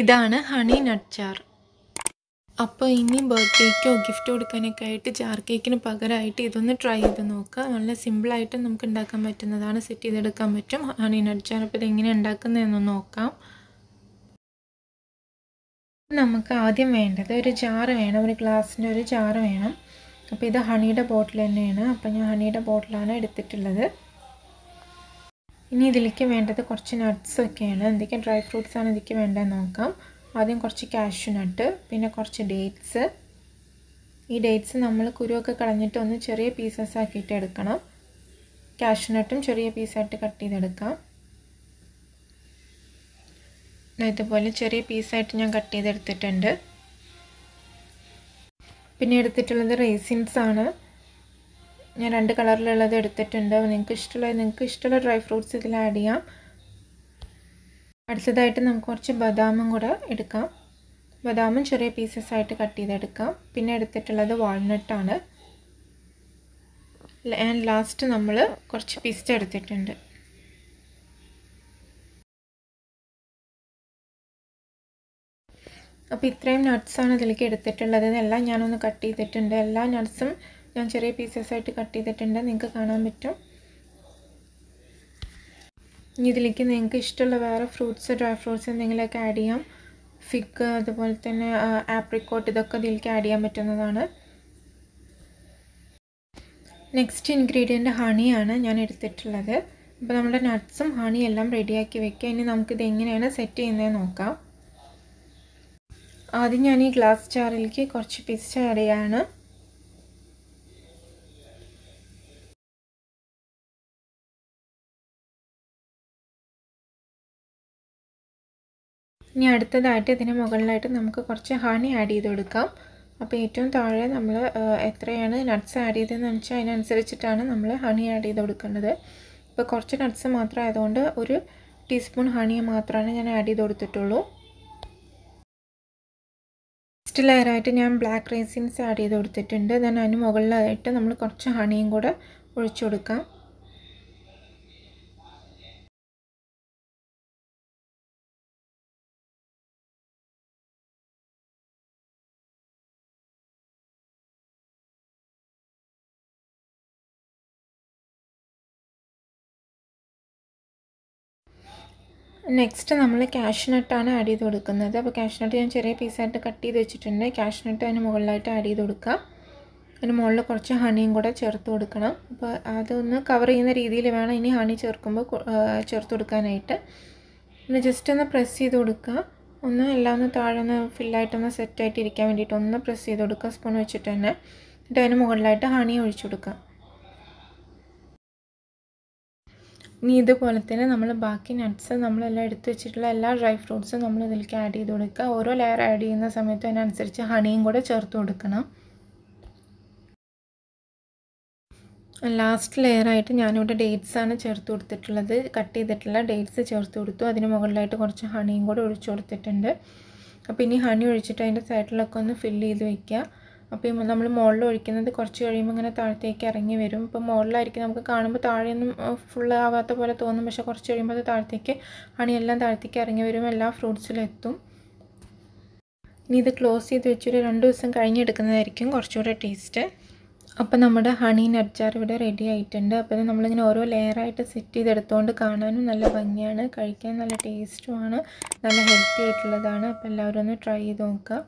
ഇതാണ് ഹണി നട്ട് ചാർ അപ്പോൾ ഇനി ബർത്ത്ഡേക്കോ ഗിഫ്റ്റ് കൊടുക്കാനൊക്കെ ആയിട്ട് ചാർ കേക്കിന് പകരമായിട്ട് ഇതൊന്ന് ട്രൈ ചെയ്ത് നോക്കുക നല്ല സിമ്പിളായിട്ട് നമുക്ക് ഉണ്ടാക്കാൻ പറ്റുന്നതാണ് സെറ്റ് ചെയ്തെടുക്കാൻ പറ്റും ഹണി നട്ട് ചാർ അപ്പോൾ ഇതെങ്ങനെ ഉണ്ടാക്കുന്നതെന്ന് നോക്കാം നമുക്ക് ആദ്യം വേണ്ടത് ഒരു ജാറ് വേണം ഒരു ഗ്ലാസ്സിൻ്റെ ഒരു ജാറ് വേണം അപ്പോൾ ഇത് ഹണിയുടെ ബോട്ടിൽ തന്നെയാണ് അപ്പോൾ ഞാൻ ഹണിയുടെ ബോട്ടിലാണ് എടുത്തിട്ടുള്ളത് ഇനി ഇതിലേക്ക് വേണ്ടത് കുറച്ച് നട്ട്സ് ഒക്കെയാണ് എന്തൊക്കെ ഡ്രൈ ഫ്രൂട്ട്സ് ആണ് ഇതിലേക്ക് വേണ്ടതെന്ന് നോക്കാം ആദ്യം കുറച്ച് കാഷ്യു നട്ട് പിന്നെ കുറച്ച് ഡേറ്റ്സ് ഈ ഡേറ്റ്സ് നമ്മൾ കുരുവൊക്കെ കളഞ്ഞിട്ട് ഒന്ന് ചെറിയ പീസസ് ആക്കിയിട്ട് എടുക്കണം കാഷ്യു നട്ടും ചെറിയ പീസായിട്ട് കട്ട് ചെയ്തെടുക്കാം ഇതുപോലെ ചെറിയ പീസായിട്ട് ഞാൻ കട്ട് ചെയ്തെടുത്തിട്ടുണ്ട് പിന്നെ എടുത്തിട്ടുള്ളത് റേസിൻസ് ആണ് ഞാൻ രണ്ട് കളറിലുള്ളത് എടുത്തിട്ടുണ്ട് നിങ്ങൾക്ക് ഇഷ്ടമുള്ള നിങ്ങൾക്ക് ഇഷ്ടമുള്ള ഡ്രൈ ഫ്രൂട്ട്സ് ഇതിൽ ആഡ് ചെയ്യാം അടുത്തതായിട്ട് നമുക്ക് കുറച്ച് ബദാമും കൂടെ എടുക്കാം ബദാമും ചെറിയ പീസസ് ആയിട്ട് കട്ട് ചെയ്തെടുക്കാം പിന്നെ എടുത്തിട്ടുള്ളത് വാൾനട്ടാണ് ആൻഡ് ലാസ്റ്റ് നമ്മൾ കുറച്ച് പിസ്റ്റ് എടുത്തിട്ടുണ്ട് അപ്പോൾ ഇത്രയും നട്ട്സാണ് ഇതിലേക്ക് എടുത്തിട്ടുള്ളത് എല്ലാം ഞാനൊന്ന് കട്ട് ചെയ്തിട്ടുണ്ട് എല്ലാ നട്ട്സും ഞാൻ ചെറിയ പീസസായിട്ട് കട്ട് ചെയ്തിട്ടുണ്ട് നിങ്ങൾക്ക് കാണാൻ പറ്റും ഇനി ഇതിലേക്ക് നിങ്ങൾക്ക് ഇഷ്ടമുള്ള വേറെ ഫ്രൂട്ട്സ് ഡ്രൈ ഫ്രൂട്ട്സ് എന്തെങ്കിലുമൊക്കെ ആഡ് ചെയ്യാം ഫിഗ് അതുപോലെ തന്നെ ആപ്രിക്കോട്ട് ഇതൊക്കെ ഇതിലേക്ക് ആഡ് ചെയ്യാൻ പറ്റുന്നതാണ് നെക്സ്റ്റ് ഇൻഗ്രീഡിയൻ്റ് ഹണിയാണ് ഞാൻ എടുത്തിട്ടുള്ളത് അപ്പോൾ നമ്മുടെ നട്ട്സും ഹണിയും എല്ലാം റെഡിയാക്കി വെക്കുക ഇനി നമുക്കിത് എങ്ങനെയാണ് സെറ്റ് ചെയ്യുന്നത് നോക്കാം ആദ്യം ഞാൻ ഈ ഗ്ലാസ് ചാറിലേക്ക് കുറച്ച് പിസ്സ ആഡ് ചെയ്യാണ് ഇനി അടുത്തതായിട്ട് ഇതിന് മുകളിലായിട്ട് നമുക്ക് കുറച്ച് ഹണി ആഡ് ചെയ്ത് കൊടുക്കാം അപ്പോൾ ഏറ്റവും താഴെ നമ്മൾ എത്രയാണ് നട്ട്സ് ആഡ് ചെയ്തതെന്ന് വെച്ചാൽ അതിനനുസരിച്ചിട്ടാണ് നമ്മൾ ഹണി ആഡ് ചെയ്ത് കൊടുക്കേണ്ടത് ഇപ്പോൾ കുറച്ച് നട്ട്സ് മാത്രം ആയതുകൊണ്ട് ഒരു ടീസ്പൂൺ ഹണി മാത്രമാണ് ഞാൻ ആഡ് ചെയ്ത് കൊടുത്തിട്ടുള്ളൂ നെക്സ്റ്റ് ലെയറായിട്ട് ഞാൻ ബ്ലാക്ക് റേസിൻസ് ആഡ് ചെയ്ത് കൊടുത്തിട്ടുണ്ട് ദെൻ അതിന് മുകളിലായിട്ട് നമ്മൾ കുറച്ച് ഹണിയും കൂടെ ഒഴിച്ചു കൊടുക്കാം നെക്സ്റ്റ് നമ്മൾ ക്യാഷ് നട്ടാണ് ആഡ് ചെയ്ത് കൊടുക്കുന്നത് അപ്പോൾ ക്യാഷ് നട്ട് ഞാൻ ചെറിയ പീസായിട്ട് കട്ട് ചെയ്ത് വെച്ചിട്ടുണ്ട് ക്യാഷ് നട്ട് അതിന് മുകളിലായിട്ട് ആഡ് ചെയ്ത് കൊടുക്കുക അതിന് മുകളിൽ കുറച്ച് ഹണിയും കൂടെ ചേർത്ത് കൊടുക്കണം അപ്പോൾ അതൊന്ന് കവർ ചെയ്യുന്ന രീതിയിൽ വേണം ഇനി ഹണി ചേർക്കുമ്പോൾ ചേർത്ത് കൊടുക്കാനായിട്ട് പിന്നെ ജസ്റ്റ് ഒന്ന് പ്രസ് ചെയ്ത് കൊടുക്കുക ഒന്ന് എല്ലാം ഒന്ന് താഴെ ഒന്ന് ഫില്ലായിട്ടൊന്ന് സെറ്റായിട്ടിരിക്കാൻ ഇരിക്കാൻ വേണ്ടിയിട്ട് ഒന്ന് പ്രസ് ചെയ്ത് കൊടുക്കുക സ്പൂൺ വെച്ചിട്ട് തന്നെ എന്നിട്ട് അതിന് മുകളിലായിട്ട് ഹണി ഒഴിച്ചു കൊടുക്കുക ഇനി ഇതുപോലെ തന്നെ നമ്മൾ ബാക്കി നട്ട്സ് നമ്മളെല്ലാം എടുത്ത് വെച്ചിട്ടുള്ള എല്ലാ ഡ്രൈ ഫ്രൂട്ട്സും നമ്മൾ ഇതിലേക്ക് ആഡ് ചെയ്ത് കൊടുക്കുക ഓരോ ലെയർ ആഡ് ചെയ്യുന്ന സമയത്തും അതിനനുസരിച്ച് ഹണിയും കൂടെ ചേർത്ത് കൊടുക്കണം ലാസ്റ്റ് ലെയറായിട്ട് ഞാനിവിടെ ഡേറ്റ്സ് ആണ് ചേർത്ത് കൊടുത്തിട്ടുള്ളത് കട്ട് ചെയ്തിട്ടുള്ള ഡേറ്റ്സ് ചേർത്ത് കൊടുത്തു അതിന് മുകളിലായിട്ട് കുറച്ച് ഹണിയും കൂടെ ഒഴിച്ചു കൊടുത്തിട്ടുണ്ട് അപ്പോൾ ഇനി ഹണി ഒഴിച്ചിട്ട് അതിൻ്റെ സൈഡിലൊക്കെ ഒന്ന് ഫില്ല് ചെയ്ത് വയ്ക്കുക അപ്പോൾ നമ്മൾ മുകളിൽ ഒഴിക്കുന്നത് കുറച്ച് കഴിയുമ്പോൾ ഇങ്ങനെ താഴത്തേക്ക് ഇറങ്ങി വരും ഇപ്പോൾ മുകളിലായിരിക്കും നമുക്ക് കാണുമ്പോൾ താഴെയൊന്നും ഫുൾ ആവാത്ത പോലെ തോന്നും പക്ഷേ കുറച്ച് കഴിയുമ്പോൾ അത് താഴത്തേക്ക് അണിയെല്ലാം താഴത്തേക്ക് ഇറങ്ങി വരും എല്ലാ ഫ്രൂട്ട്സിലും എത്തും ഇനി ഇത് ക്ലോസ് ചെയ്ത് വെച്ചൊരു രണ്ട് ദിവസം കഴിഞ്ഞെടുക്കുന്നതായിരിക്കും കുറച്ചുകൂടെ ടേസ്റ്റ് അപ്പോൾ നമ്മുടെ ഹണി നട്ട് ഇവിടെ റെഡി ആയിട്ടുണ്ട് അപ്പോൾ ഇത് നമ്മളിങ്ങനെ ഓരോ ലെയറായിട്ട് സെറ്റ് ചെയ്തെടുത്തുകൊണ്ട് കാണാനും നല്ല ഭംഗിയാണ് കഴിക്കാൻ നല്ല ടേസ്റ്റുമാണ് നല്ല ഹെൽത്തി ആയിട്ടുള്ളതാണ് അപ്പോൾ എല്ലാവരും ഒന്ന് ട്രൈ ചെയ്ത് നോക്കുക